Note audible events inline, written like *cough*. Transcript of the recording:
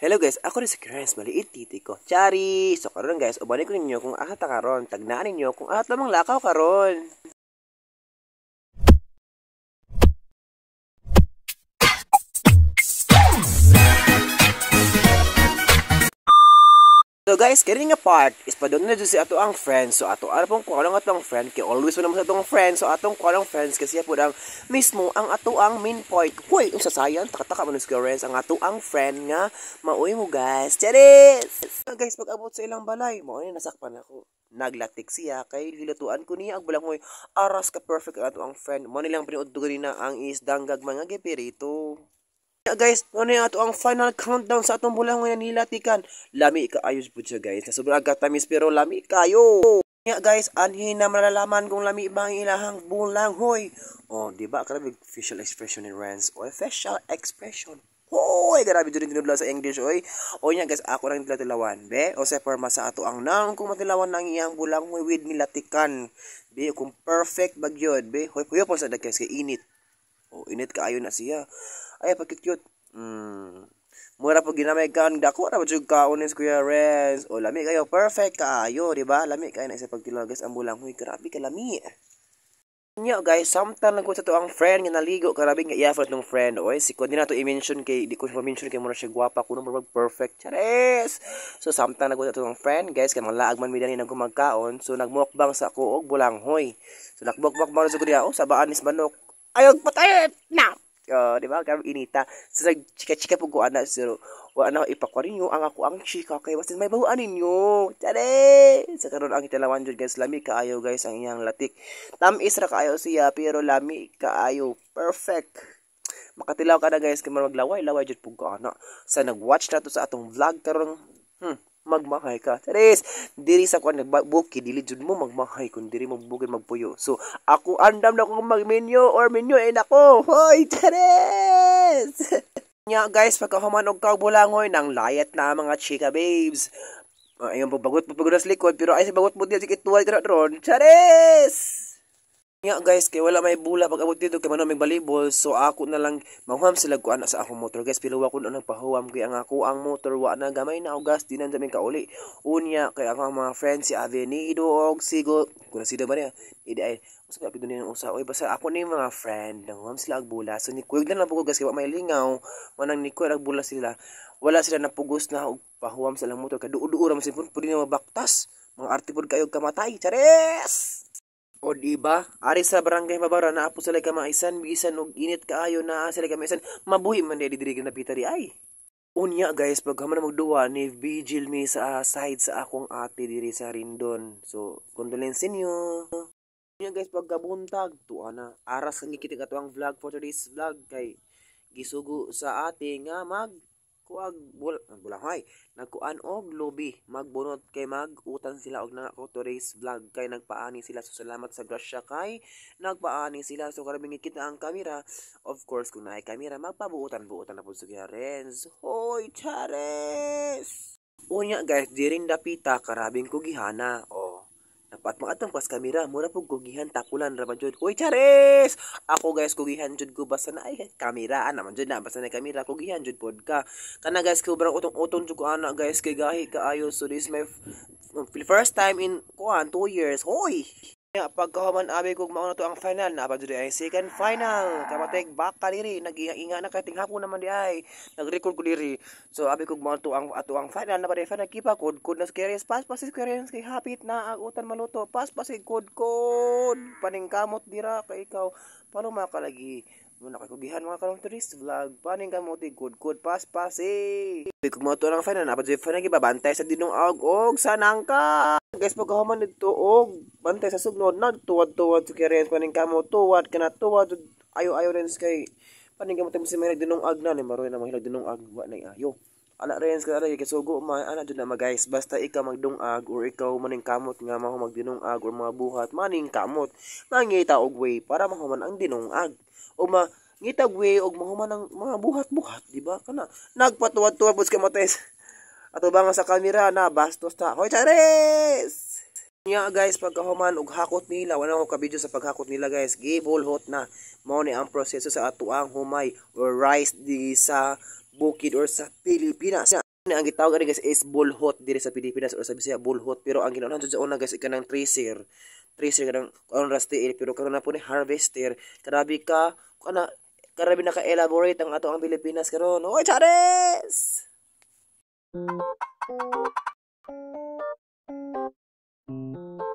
Hello guys, ako rin si Chris, maliit titi ko. Chari! So karon guys, ubanin ko ninyo kung asa ta karon. Tagnaan ninyo kung ahat lamang lakaw karon. So guys, kining nga part is padon na si ato ang friends. So ato ara ano pong kuha lang ang friend kay always mo naman sa atong friends. So atong kuha lang friends kasi po ang mismo ang ato ang main point. Hoy, unsa sayan takataka man si ang ato ang friend nga mauwi mo guys. Charis. So guys, pag abot sa ilang balay, mo ni nasakpan ako. Naglatik siya kay hilatuan ko niya ang bulang aras ka perfect ang ato ang friend. Mo nilang piniudto na ang isdang gagmang nga gipirito ka guys, ano yung ato ang final countdown sa atong bulang nga nilatikan. Lami kaayos po siya guys. Na sobrang agatamis pero lami kayo. Nga guys, anhi na malalaman kung lami ba ang ilahang bulang hoy. Oh, di ba? Grabe facial expression ni Renz o facial expression. Hoy, grabe dito tinudla sa English hoy O nga guys, ako lang tilatilawan be. O sa forma sa ato ang nang kung matilawan nang iyang bulang hoy with nilatikan. Be kung perfect bagyod be. Hoy, puyo po sa dagas kay init. O oh, init kaayo na siya. Ay, eh, pagkikute. Mm. Mura pag ginamay ka ng dako ra jud ka kuya Renz. O lami kayo perfect kaayo, di ba? Lami kayo na sa pagtilagas ang bulang. Hoy, grabe ka lami. Nyo guys, samtang nagkot sa to ang friend nga naligo karabi nga i-effort ng friend oy. Si ko di na to i-mention kay di ko pa mention kay mura siya gwapa kuno murag perfect. Chares. So samtang nagkot sa to ang friend guys kay mga laag man midani nang So nagmukbang sa ako og bulanghoy. So nakbukbak man sa ko diha oh, sabaan is manok. Ayog patay na uh, di ba karon inita so nag chika chika pug ko ana siro wa ana ipakwarin nyo ang ako ang chika kay basta may bawaan ninyo tare sa so, karon ang italawan jud guys lami kaayo guys ang iyang latik tam isra kaayo siya pero lami kaayo perfect makatilaw ka na guys kung maglaway laway jud pug ko ana sa so, nag-watch na to sa atong vlog karon hmm magmahay ka. Charis, diri sa kuan nagbuki, dili jud mo magmahay kun diri magbukid magpuyo. So, ako andam na kung magmenyo or menyo eh nako. Hoy, charis! *laughs* Nya guys, pagkahuman og kaubulangoy nang layat na mga chika babes. Uh, ayun, pagbagot, pagbagot sa likod, pero ay sa bagot mo din, sige, tuwal ka na ron. Charis! Nga guys, kay wala may bula pag abot dito kay manamig balibol. So ako na lang manghuam sila ko ana sa akong motor guys. Pila ko na nagpahuam kay ang ako ang motor wa na gamay na og oh, gas dinan daming kauli. Unya kay ang mga friends si Avenido og Sigo. Kuno sida ba niya? Idi ay usa ka pidon usa. Oy basta ako ni mga friend nanghuam sila og bula. So ni kuig na lang guys kay wa may lingaw. Manang ni kuig bula sila. Wala sila napugos na og pahuam sa lang motor kay duo ra man sipon pud ni mabaktas. Mga artipod kayo kamatay. Chares! diba? Ari sa barangay Mabara na apo sila ka maisan, bisan og init kaayo na sila ka maisan, mabuhi man di diri ginapita di ay. Unya guys, pag na magduwa ni Vigil mi sa uh, side sa akong ate diri sa Rindon. So, condolences niyo. Unya guys, pagkabuntag, tuwa na. Aras ang gikitig ato ang vlog for today's vlog kay gisugo sa ate nga mag kuag bul bulahay nagkuan og lobby magbunot kay mag-utan sila og na ako today's vlog kay nagpaani sila so salamat sa grasya kay nagpaani sila so karabing kita ang camera of course kung naay kamera magpabuutan-buutan na pud sa friends hoy chares unya guys di dapita karabing kugihana at maatong kwas kamera, mura po gugihan takulan ra jud. Uy, charis! Ako guys, gugihan jud ko basta na ay kamera, ana man jud na basta na kamera gugihan jud pod ka. Kana guys, ko barang utong-utong jud ko ana guys kay gahi kaayo. So this my first time in kuan 2 years. Hoy! Pagkahuman abi kung mao na to ang final na abad ay second final. Kamateg back diri nag-inga na kay tinghapon naman di ay nagrecord ko diri. So abi kung mao to ang ato ang final na bad final kipa kod kod na skeres pass pas skeres kay hapit na ang utan maluto pas pas kod kod kamot dira kay ikaw paano makalagi muna kay kugihan mga kalong vlog paning kamot ti eh, good good pass pas eh kung mo to lang fan na ay sa fan bantay sa dinong og og sanangka guys pagkahuman nito og bantay sa sugnod nagtuwad-tuwad sa kiren kaning kamo tuwad kana tuwad ayo-ayo rin kay paning kamo timo si may dinong agna ni maroy na mahilag dinong ag wa nay ayo ala rin sa alay kisugo man ana jud na guys basta ikaw magdungag or ikaw maning kamot nga maho magdinungag or mga buhat maning kamot mangita og way para mahuman ang dinungag o ma ngita way og mahuman ang mga buhat-buhat di ba kana nagpatuwad-tuwad pus kamatay at ubang sa kamera na bastos ta Hoy charis! Nya guys, pagkahuman og hakot nila, wala ko ka-video sa paghakot nila guys. Gable hot na. Mao ni ang proseso sa atuang humay or rice di sa bukid or sa Pilipinas. Na ang gitawag ani guys is bulhot diri sa Pilipinas or sa Bisaya bulhot pero ang ginawa sa una guys ikanang tracer. Tracer kanang on rastiil pero karon na po ni harvester. Karabi ka kana karabi na ka elaborate ang ato ang Pilipinas karon. Oy chares! Thank you.